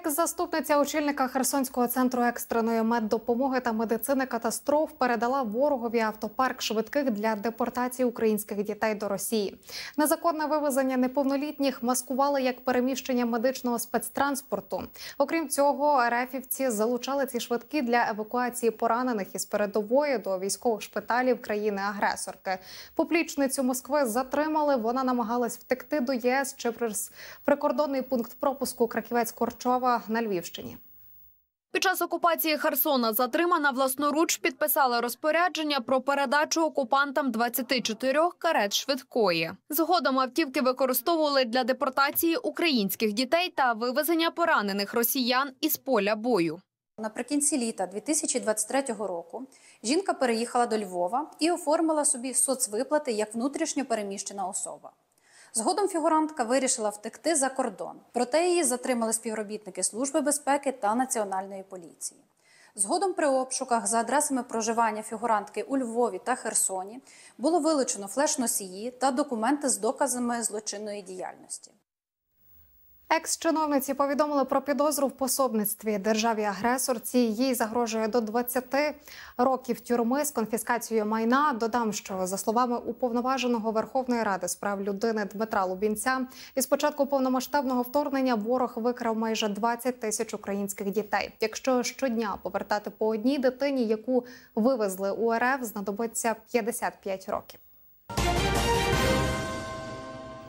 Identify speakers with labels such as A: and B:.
A: Екс-заступниця очільника Херсонського центру екстреної меддопомоги та медицини катастроф передала ворогові автопарк швидких для депортації українських дітей до Росії. Незаконне вивезення неповнолітніх маскували як переміщення медичного спецтранспорту. Окрім цього, рефівці залучали ці швидкі для евакуації поранених із передової до військових шпиталів країни-агресорки. Поплічницю Москви затримали. Вона намагалась втекти до ЄС через прикордонний пункт пропуску Краківець Корчова
B: справа на Львівщині. Під час окупації Херсона затримана власноруч підписала розпорядження про передачу окупантам 24 карет швидкої. Згодом автівки використовували для депортації українських дітей та вивезення поранених
C: росіян із поля бою. Наприкінці літа 2023 року жінка переїхала до Львова і оформила собі соцвиплати як внутрішньопереміщена особа. Згодом фігурантка вирішила втекти за кордон, проте її затримали співробітники Служби безпеки та національної поліції. Згодом при обшуках за адресами проживання фігурантки у Львові та Херсоні було вилучено флеш-носії та документи з доказами злочинної діяльності.
A: Екс-чиновниці повідомили про підозру в пособництві державі агресорці. Їй загрожує до 20 років тюрми з конфіскацією майна. Додам, що за словами уповноваженого Верховної Ради справ людини Дмитра Лубінця, із початку повномасштабного вторгнення ворог викрав майже 20 тисяч українських дітей. Якщо щодня повертати по одній дитині, яку вивезли у РФ, знадобиться 55 років.